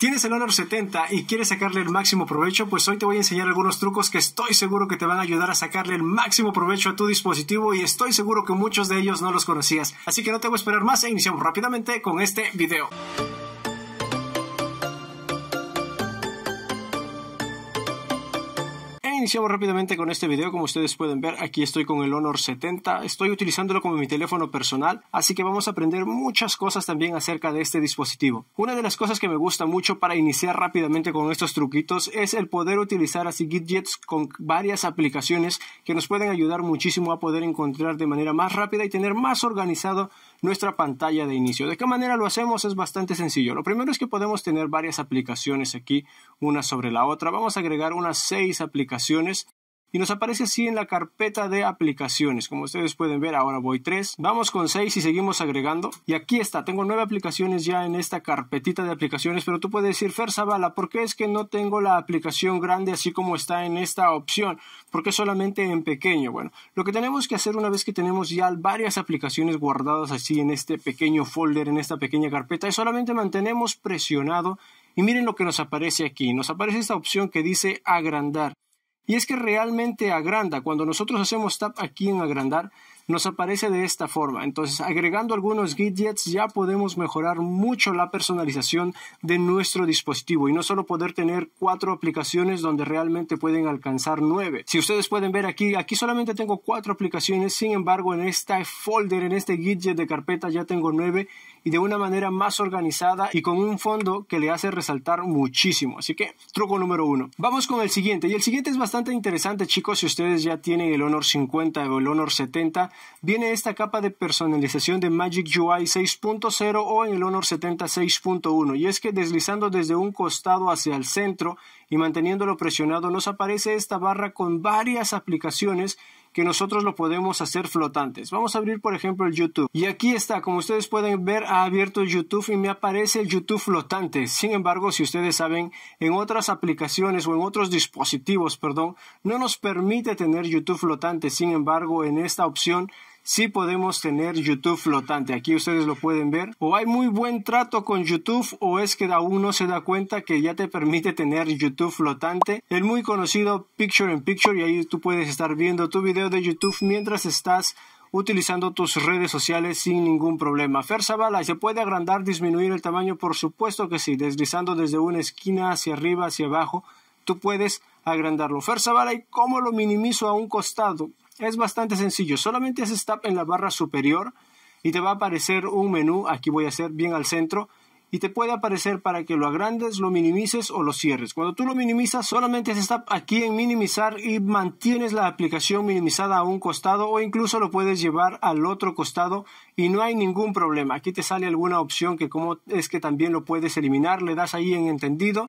¿Tienes el Honor 70 y quieres sacarle el máximo provecho? Pues hoy te voy a enseñar algunos trucos que estoy seguro que te van a ayudar a sacarle el máximo provecho a tu dispositivo y estoy seguro que muchos de ellos no los conocías. Así que no te voy a esperar más e iniciamos rápidamente con este video. iniciamos rápidamente con este video. Como ustedes pueden ver, aquí estoy con el Honor 70. Estoy utilizándolo como mi teléfono personal, así que vamos a aprender muchas cosas también acerca de este dispositivo. Una de las cosas que me gusta mucho para iniciar rápidamente con estos truquitos es el poder utilizar así widgets con varias aplicaciones que nos pueden ayudar muchísimo a poder encontrar de manera más rápida y tener más organizado nuestra pantalla de inicio. ¿De qué manera lo hacemos? Es bastante sencillo. Lo primero es que podemos tener varias aplicaciones aquí, una sobre la otra. Vamos a agregar unas seis aplicaciones y nos aparece así en la carpeta de aplicaciones. Como ustedes pueden ver, ahora voy 3. Vamos con 6 y seguimos agregando. Y aquí está, tengo 9 aplicaciones ya en esta carpetita de aplicaciones, pero tú puedes decir, Fer Zavala, ¿por qué es que no tengo la aplicación grande así como está en esta opción? porque solamente en pequeño? Bueno, lo que tenemos que hacer una vez que tenemos ya varias aplicaciones guardadas así en este pequeño folder, en esta pequeña carpeta, es solamente mantenemos presionado y miren lo que nos aparece aquí. Nos aparece esta opción que dice agrandar. Y es que realmente agranda. Cuando nosotros hacemos tap aquí en agrandar, nos aparece de esta forma. Entonces, agregando algunos widgets ya podemos mejorar mucho la personalización de nuestro dispositivo y no solo poder tener cuatro aplicaciones donde realmente pueden alcanzar nueve. Si ustedes pueden ver aquí, aquí solamente tengo cuatro aplicaciones, sin embargo, en este folder, en este widget de carpeta ya tengo nueve y de una manera más organizada y con un fondo que le hace resaltar muchísimo. Así que truco número uno. Vamos con el siguiente y el siguiente es bastante interesante chicos si ustedes ya tienen el Honor 50 o el Honor 70 viene esta capa de personalización de Magic UI 6.0 o en el Honor 70 6.1 y es que deslizando desde un costado hacia el centro y manteniéndolo presionado nos aparece esta barra con varias aplicaciones que nosotros lo podemos hacer flotantes. Vamos a abrir, por ejemplo, el YouTube. Y aquí está, como ustedes pueden ver, ha abierto YouTube y me aparece el YouTube flotante. Sin embargo, si ustedes saben, en otras aplicaciones o en otros dispositivos, perdón, no nos permite tener YouTube flotante. Sin embargo, en esta opción sí podemos tener YouTube flotante. Aquí ustedes lo pueden ver. O hay muy buen trato con YouTube o es que aún no se da cuenta que ya te permite tener YouTube flotante. El muy conocido Picture in Picture y ahí tú puedes estar viendo tu video de YouTube mientras estás utilizando tus redes sociales sin ningún problema. Fer y ¿se puede agrandar, disminuir el tamaño? Por supuesto que sí, deslizando desde una esquina hacia arriba, hacia abajo, tú puedes agrandarlo. Fer ¿y cómo lo minimizo a un costado? Es bastante sencillo, solamente haces tap en la barra superior y te va a aparecer un menú, aquí voy a hacer bien al centro, y te puede aparecer para que lo agrandes, lo minimices o lo cierres. Cuando tú lo minimizas, solamente haces tap aquí en minimizar y mantienes la aplicación minimizada a un costado o incluso lo puedes llevar al otro costado y no hay ningún problema. Aquí te sale alguna opción que como es que también lo puedes eliminar, le das ahí en entendido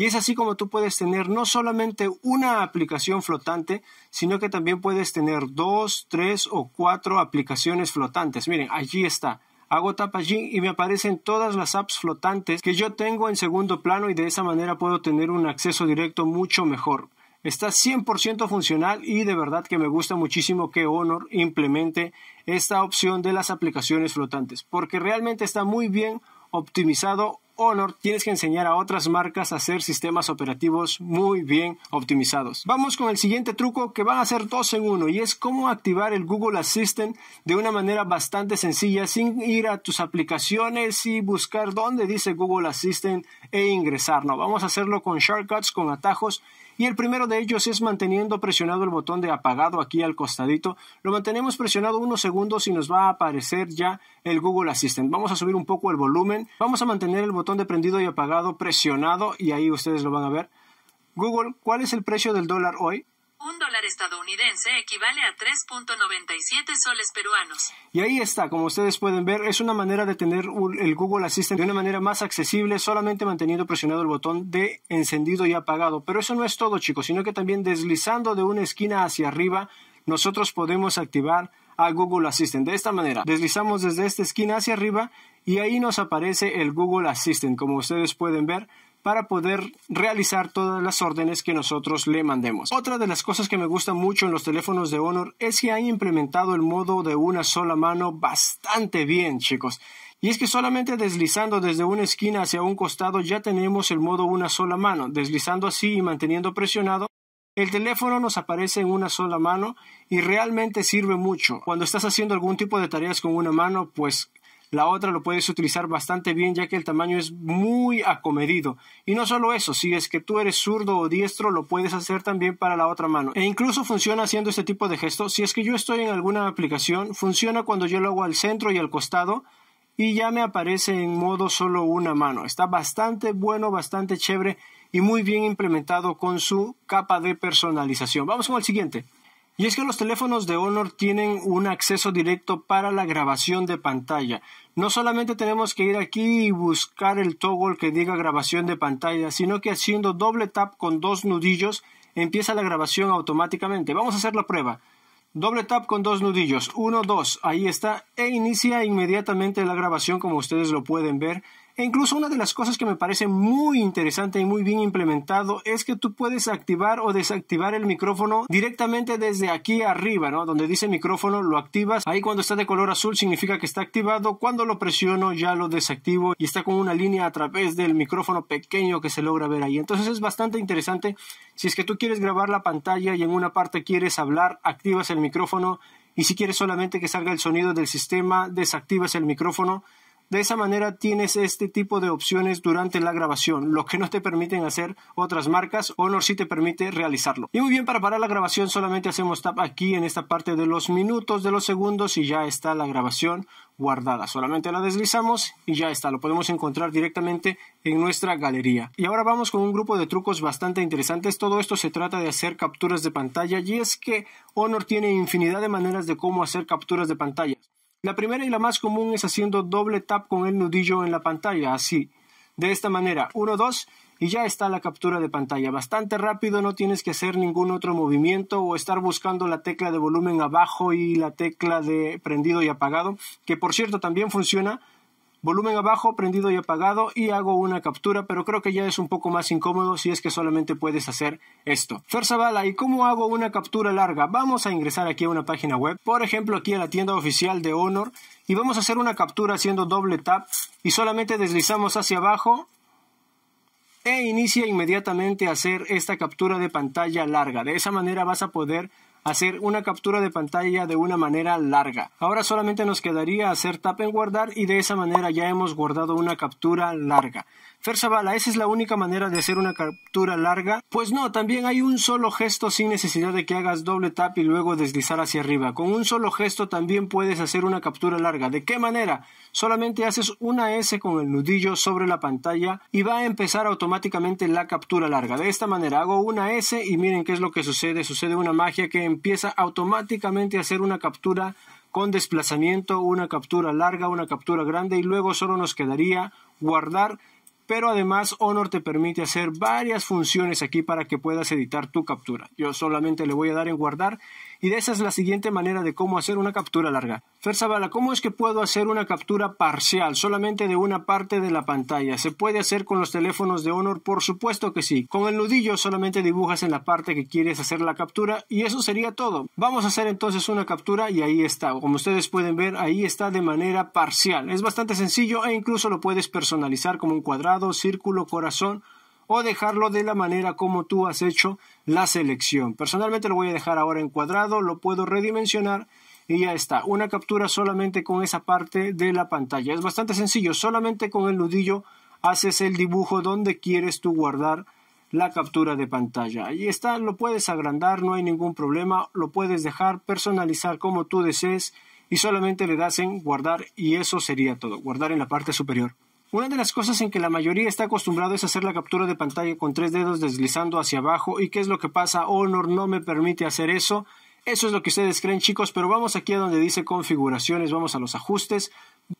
y es así como tú puedes tener no solamente una aplicación flotante, sino que también puedes tener dos, tres o cuatro aplicaciones flotantes. Miren, allí está. Hago tap allí y me aparecen todas las apps flotantes que yo tengo en segundo plano y de esa manera puedo tener un acceso directo mucho mejor. Está 100% funcional y de verdad que me gusta muchísimo que Honor implemente esta opción de las aplicaciones flotantes porque realmente está muy bien optimizado Honor tienes que enseñar a otras marcas a hacer sistemas operativos muy bien optimizados. Vamos con el siguiente truco que van a ser dos en uno y es cómo activar el Google Assistant de una manera bastante sencilla sin ir a tus aplicaciones y buscar dónde dice Google Assistant e ingresar. No, vamos a hacerlo con shortcuts, con atajos y el primero de ellos es manteniendo presionado el botón de apagado aquí al costadito. Lo mantenemos presionado unos segundos y nos va a aparecer ya el Google Assistant. Vamos a subir un poco el volumen, vamos a mantener el botón de prendido y apagado presionado y ahí ustedes lo van a ver. Google, ¿cuál es el precio del dólar hoy? Un dólar estadounidense equivale a 3.97 soles peruanos. Y ahí está, como ustedes pueden ver, es una manera de tener el Google Assistant de una manera más accesible, solamente manteniendo presionado el botón de encendido y apagado. Pero eso no es todo, chicos, sino que también deslizando de una esquina hacia arriba, nosotros podemos activar a Google Assistant. De esta manera, deslizamos desde esta esquina hacia arriba y ahí nos aparece el Google Assistant, como ustedes pueden ver para poder realizar todas las órdenes que nosotros le mandemos. Otra de las cosas que me gusta mucho en los teléfonos de Honor es que han implementado el modo de una sola mano bastante bien, chicos. Y es que solamente deslizando desde una esquina hacia un costado ya tenemos el modo una sola mano. Deslizando así y manteniendo presionado, el teléfono nos aparece en una sola mano y realmente sirve mucho. Cuando estás haciendo algún tipo de tareas con una mano, pues la otra lo puedes utilizar bastante bien ya que el tamaño es muy acomedido. Y no solo eso, si es que tú eres zurdo o diestro, lo puedes hacer también para la otra mano. E incluso funciona haciendo este tipo de gestos. Si es que yo estoy en alguna aplicación, funciona cuando yo lo hago al centro y al costado y ya me aparece en modo solo una mano. Está bastante bueno, bastante chévere y muy bien implementado con su capa de personalización. Vamos con el siguiente. Y es que los teléfonos de Honor tienen un acceso directo para la grabación de pantalla. No solamente tenemos que ir aquí y buscar el toggle que diga grabación de pantalla, sino que haciendo doble tap con dos nudillos empieza la grabación automáticamente. Vamos a hacer la prueba. Doble tap con dos nudillos. uno, dos, Ahí está. E inicia inmediatamente la grabación como ustedes lo pueden ver. E incluso una de las cosas que me parece muy interesante y muy bien implementado es que tú puedes activar o desactivar el micrófono directamente desde aquí arriba, ¿no? Donde dice micrófono lo activas. Ahí cuando está de color azul significa que está activado. Cuando lo presiono ya lo desactivo y está con una línea a través del micrófono pequeño que se logra ver ahí. Entonces es bastante interesante. Si es que tú quieres grabar la pantalla y en una parte quieres hablar, activas el micrófono y si quieres solamente que salga el sonido del sistema, desactivas el micrófono. De esa manera tienes este tipo de opciones durante la grabación, lo que no te permiten hacer otras marcas, Honor sí te permite realizarlo. Y muy bien, para parar la grabación solamente hacemos tap aquí en esta parte de los minutos, de los segundos y ya está la grabación guardada. Solamente la deslizamos y ya está, lo podemos encontrar directamente en nuestra galería. Y ahora vamos con un grupo de trucos bastante interesantes. Todo esto se trata de hacer capturas de pantalla y es que Honor tiene infinidad de maneras de cómo hacer capturas de pantalla. La primera y la más común es haciendo doble tap con el nudillo en la pantalla, así. De esta manera, uno, dos y ya está la captura de pantalla. Bastante rápido, no tienes que hacer ningún otro movimiento o estar buscando la tecla de volumen abajo y la tecla de prendido y apagado, que por cierto también funciona volumen abajo, prendido y apagado y hago una captura, pero creo que ya es un poco más incómodo si es que solamente puedes hacer esto. bala, ¿y cómo hago una captura larga? Vamos a ingresar aquí a una página web, por ejemplo aquí a la tienda oficial de Honor y vamos a hacer una captura haciendo doble tap y solamente deslizamos hacia abajo e inicia inmediatamente a hacer esta captura de pantalla larga. De esa manera vas a poder hacer una captura de pantalla de una manera larga. Ahora solamente nos quedaría hacer tap en guardar y de esa manera ya hemos guardado una captura larga. ¿Ferzabala, ¿esa es la única manera de hacer una captura larga? Pues no, también hay un solo gesto sin necesidad de que hagas doble tap y luego deslizar hacia arriba. Con un solo gesto también puedes hacer una captura larga. ¿De qué manera? Solamente haces una S con el nudillo sobre la pantalla y va a empezar automáticamente la captura larga. De esta manera hago una S y miren qué es lo que sucede. Sucede una magia que empieza automáticamente a hacer una captura con desplazamiento, una captura larga, una captura grande y luego solo nos quedaría guardar pero además Honor te permite hacer varias funciones aquí para que puedas editar tu captura. Yo solamente le voy a dar en guardar y esa es la siguiente manera de cómo hacer una captura larga. Fer Bala, ¿cómo es que puedo hacer una captura parcial, solamente de una parte de la pantalla? ¿Se puede hacer con los teléfonos de Honor? Por supuesto que sí. Con el nudillo solamente dibujas en la parte que quieres hacer la captura y eso sería todo. Vamos a hacer entonces una captura y ahí está. Como ustedes pueden ver, ahí está de manera parcial. Es bastante sencillo e incluso lo puedes personalizar como un cuadrado, círculo, corazón o dejarlo de la manera como tú has hecho la selección. Personalmente lo voy a dejar ahora en cuadrado. lo puedo redimensionar y ya está. Una captura solamente con esa parte de la pantalla. Es bastante sencillo, solamente con el nudillo haces el dibujo donde quieres tú guardar la captura de pantalla. Ahí está, lo puedes agrandar, no hay ningún problema, lo puedes dejar personalizar como tú desees y solamente le das en guardar y eso sería todo, guardar en la parte superior. Una de las cosas en que la mayoría está acostumbrado es hacer la captura de pantalla con tres dedos deslizando hacia abajo. ¿Y qué es lo que pasa? Honor no me permite hacer eso. Eso es lo que ustedes creen chicos, pero vamos aquí a donde dice configuraciones, vamos a los ajustes,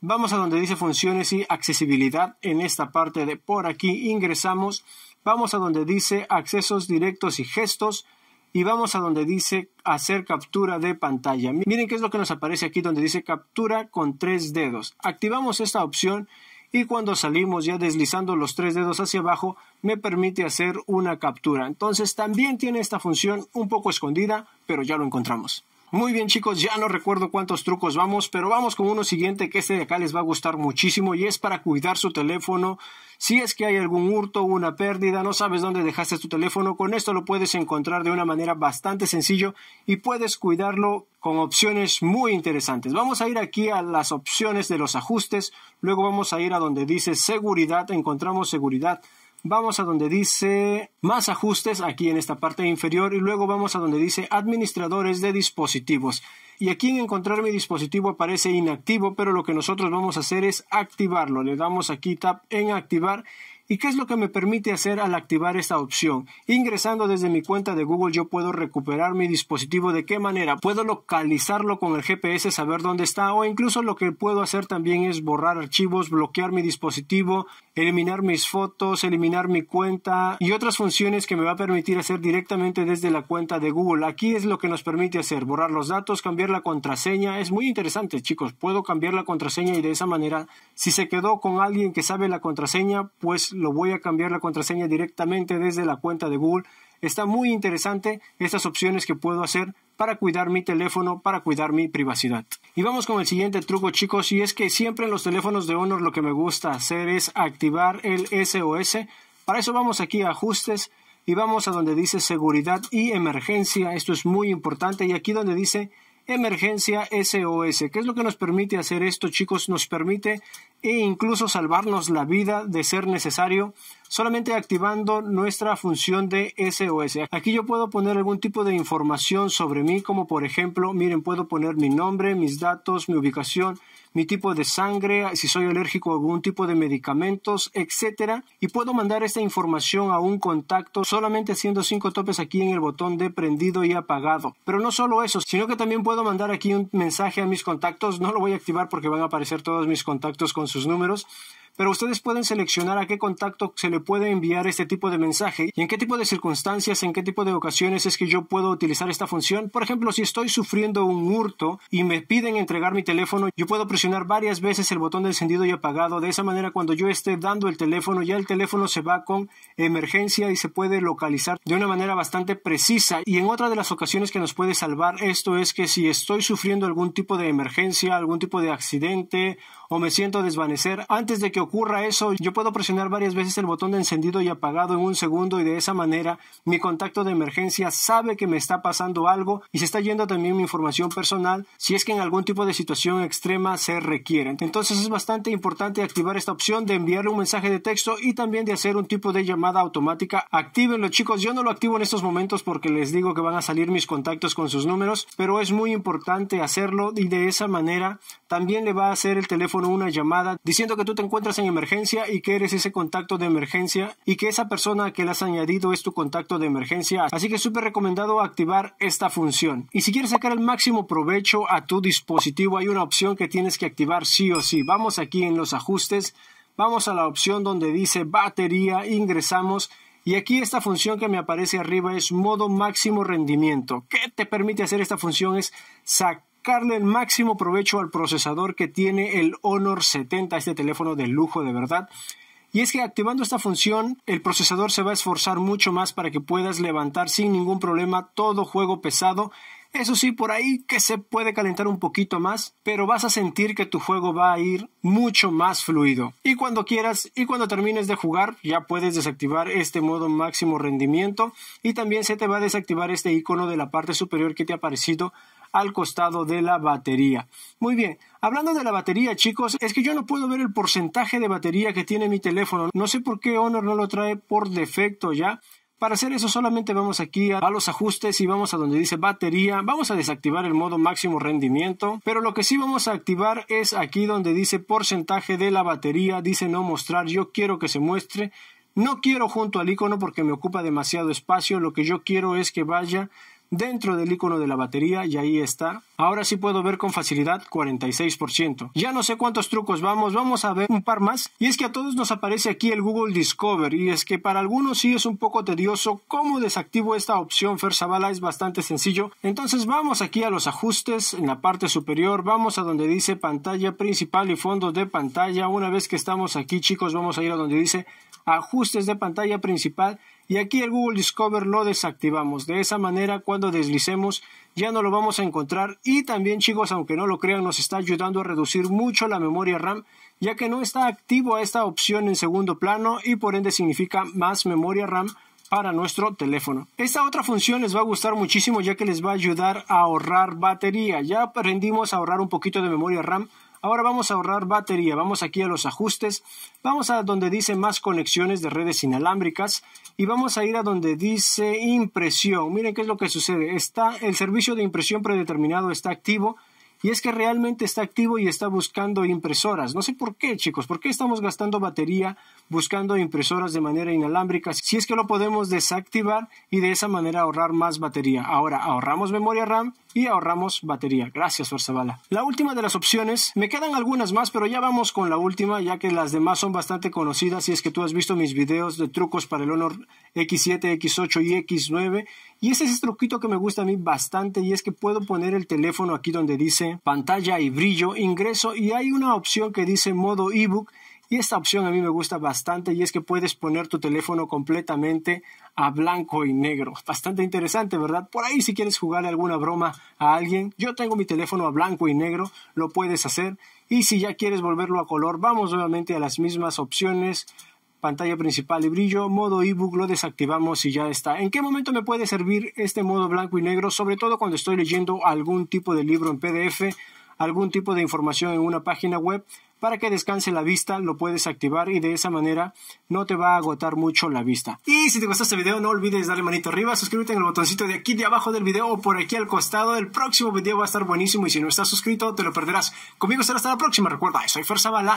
vamos a donde dice funciones y accesibilidad en esta parte de por aquí ingresamos, vamos a donde dice accesos directos y gestos, y vamos a donde dice hacer captura de pantalla. Miren qué es lo que nos aparece aquí donde dice captura con tres dedos. Activamos esta opción y cuando salimos ya deslizando los tres dedos hacia abajo me permite hacer una captura. Entonces también tiene esta función un poco escondida, pero ya lo encontramos. Muy bien chicos, ya no recuerdo cuántos trucos vamos, pero vamos con uno siguiente que este de acá les va a gustar muchísimo y es para cuidar su teléfono. Si es que hay algún hurto o una pérdida, no sabes dónde dejaste tu teléfono, con esto lo puedes encontrar de una manera bastante sencilla y puedes cuidarlo con opciones muy interesantes. Vamos a ir aquí a las opciones de los ajustes, luego vamos a ir a donde dice seguridad, encontramos seguridad Vamos a donde dice más ajustes aquí en esta parte inferior y luego vamos a donde dice administradores de dispositivos. Y aquí en encontrar mi dispositivo aparece inactivo, pero lo que nosotros vamos a hacer es activarlo. Le damos aquí tap en activar ¿Y qué es lo que me permite hacer al activar esta opción? Ingresando desde mi cuenta de Google yo puedo recuperar mi dispositivo. ¿De qué manera? Puedo localizarlo con el GPS, saber dónde está o incluso lo que puedo hacer también es borrar archivos, bloquear mi dispositivo, eliminar mis fotos, eliminar mi cuenta y otras funciones que me va a permitir hacer directamente desde la cuenta de Google. Aquí es lo que nos permite hacer, borrar los datos, cambiar la contraseña. Es muy interesante chicos, puedo cambiar la contraseña y de esa manera si se quedó con alguien que sabe la contraseña pues lo voy a cambiar la contraseña directamente desde la cuenta de Google. Está muy interesante estas opciones que puedo hacer para cuidar mi teléfono, para cuidar mi privacidad. Y vamos con el siguiente truco chicos, y es que siempre en los teléfonos de Honor lo que me gusta hacer es activar el SOS. Para eso vamos aquí a ajustes y vamos a donde dice seguridad y emergencia. Esto es muy importante y aquí donde dice emergencia SOS. ¿Qué es lo que nos permite hacer esto chicos? Nos permite e incluso salvarnos la vida de ser necesario solamente activando nuestra función de SOS. Aquí yo puedo poner algún tipo de información sobre mí, como por ejemplo, miren, puedo poner mi nombre, mis datos, mi ubicación, mi tipo de sangre, si soy alérgico a algún tipo de medicamentos, etcétera, y puedo mandar esta información a un contacto solamente haciendo cinco topes aquí en el botón de prendido y apagado. Pero no solo eso, sino que también puedo mandar aquí un mensaje a mis contactos, no lo voy a activar porque van a aparecer todos mis contactos con sus números, pero ustedes pueden seleccionar a qué contacto se le puede enviar este tipo de mensaje y en qué tipo de circunstancias, en qué tipo de ocasiones es que yo puedo utilizar esta función. Por ejemplo, si estoy sufriendo un hurto y me piden entregar mi teléfono, yo puedo presionar varias veces el botón de encendido y apagado. De esa manera, cuando yo esté dando el teléfono, ya el teléfono se va con emergencia y se puede localizar de una manera bastante precisa. Y en otra de las ocasiones que nos puede salvar esto es que si estoy sufriendo algún tipo de emergencia, algún tipo de accidente o me siento desvanecer, antes de que ocurra eso, yo puedo presionar varias veces el botón de encendido y apagado en un segundo y de esa manera mi contacto de emergencia sabe que me está pasando algo y se está yendo también mi información personal si es que en algún tipo de situación extrema se requieren. Entonces es bastante importante activar esta opción de enviarle un mensaje de texto y también de hacer un tipo de llamada automática. Actívenlo chicos, yo no lo activo en estos momentos porque les digo que van a salir mis contactos con sus números, pero es muy importante hacerlo y de esa manera también le va a hacer el teléfono una llamada diciendo que tú te encuentras en emergencia y que eres ese contacto de emergencia y que esa persona que le has añadido es tu contacto de emergencia. Así que es súper recomendado activar esta función. Y si quieres sacar el máximo provecho a tu dispositivo, hay una opción que tienes que activar sí o sí. Vamos aquí en los ajustes, vamos a la opción donde dice batería, ingresamos y aquí esta función que me aparece arriba es modo máximo rendimiento. ¿Qué te permite hacer esta función? Es sacar carle el máximo provecho al procesador que tiene el Honor 70, este teléfono de lujo de verdad. Y es que activando esta función, el procesador se va a esforzar mucho más para que puedas levantar sin ningún problema todo juego pesado. Eso sí, por ahí que se puede calentar un poquito más, pero vas a sentir que tu juego va a ir mucho más fluido. Y cuando quieras y cuando termines de jugar, ya puedes desactivar este modo máximo rendimiento y también se te va a desactivar este icono de la parte superior que te ha aparecido al costado de la batería. Muy bien, hablando de la batería chicos, es que yo no puedo ver el porcentaje de batería que tiene mi teléfono. No sé por qué Honor no lo trae por defecto ya. Para hacer eso solamente vamos aquí a los ajustes y vamos a donde dice batería. Vamos a desactivar el modo máximo rendimiento. Pero lo que sí vamos a activar es aquí donde dice porcentaje de la batería. Dice no mostrar. Yo quiero que se muestre. No quiero junto al icono porque me ocupa demasiado espacio. Lo que yo quiero es que vaya dentro del icono de la batería y ahí está. Ahora sí puedo ver con facilidad 46%. Ya no sé cuántos trucos vamos, vamos a ver un par más. Y es que a todos nos aparece aquí el Google Discover y es que para algunos sí es un poco tedioso cómo desactivo esta opción Zavala es bastante sencillo. Entonces vamos aquí a los ajustes en la parte superior, vamos a donde dice pantalla principal y fondo de pantalla. Una vez que estamos aquí chicos vamos a ir a donde dice ajustes de pantalla principal y aquí el Google Discover lo desactivamos. De esa manera cuando deslicemos ya no lo vamos a encontrar y también chicos aunque no lo crean nos está ayudando a reducir mucho la memoria RAM ya que no está activo esta opción en segundo plano y por ende significa más memoria RAM para nuestro teléfono. Esta otra función les va a gustar muchísimo ya que les va a ayudar a ahorrar batería. Ya aprendimos a ahorrar un poquito de memoria RAM Ahora vamos a ahorrar batería, vamos aquí a los ajustes, vamos a donde dice más conexiones de redes inalámbricas y vamos a ir a donde dice impresión. Miren qué es lo que sucede. el servicio de impresión predeterminado está activo y es que realmente está activo y está buscando impresoras. No sé por qué, chicos, por qué estamos gastando batería buscando impresoras de manera inalámbrica si es que lo podemos desactivar y de esa manera ahorrar más batería. Ahora ahorramos memoria RAM y ahorramos batería. Gracias, Bala. La última de las opciones, me quedan algunas más, pero ya vamos con la última, ya que las demás son bastante conocidas. y es que tú has visto mis videos de trucos para el Honor X7, X8 y X9 y ese es el truquito que me gusta a mí bastante y es que puedo poner el teléfono aquí donde dice pantalla y brillo, ingreso y hay una opción que dice modo ebook y esta opción a mí me gusta bastante y es que puedes poner tu teléfono completamente a blanco y negro. Bastante interesante, ¿verdad? Por ahí si quieres jugar alguna broma a alguien, yo tengo mi teléfono a blanco y negro, lo puedes hacer. Y si ya quieres volverlo a color, vamos nuevamente a las mismas opciones, pantalla principal y brillo, modo ebook lo desactivamos y ya está. ¿En qué momento me puede servir este modo blanco y negro? Sobre todo cuando estoy leyendo algún tipo de libro en PDF, algún tipo de información en una página web, para que descanse la vista, lo puedes activar y de esa manera no te va a agotar mucho la vista. Y si te gustó este video, no olvides darle manito arriba, suscríbete en el botoncito de aquí de abajo del video o por aquí al costado. El próximo video va a estar buenísimo y si no estás suscrito, te lo perderás. Conmigo será hasta la próxima. Recuerda, soy Fer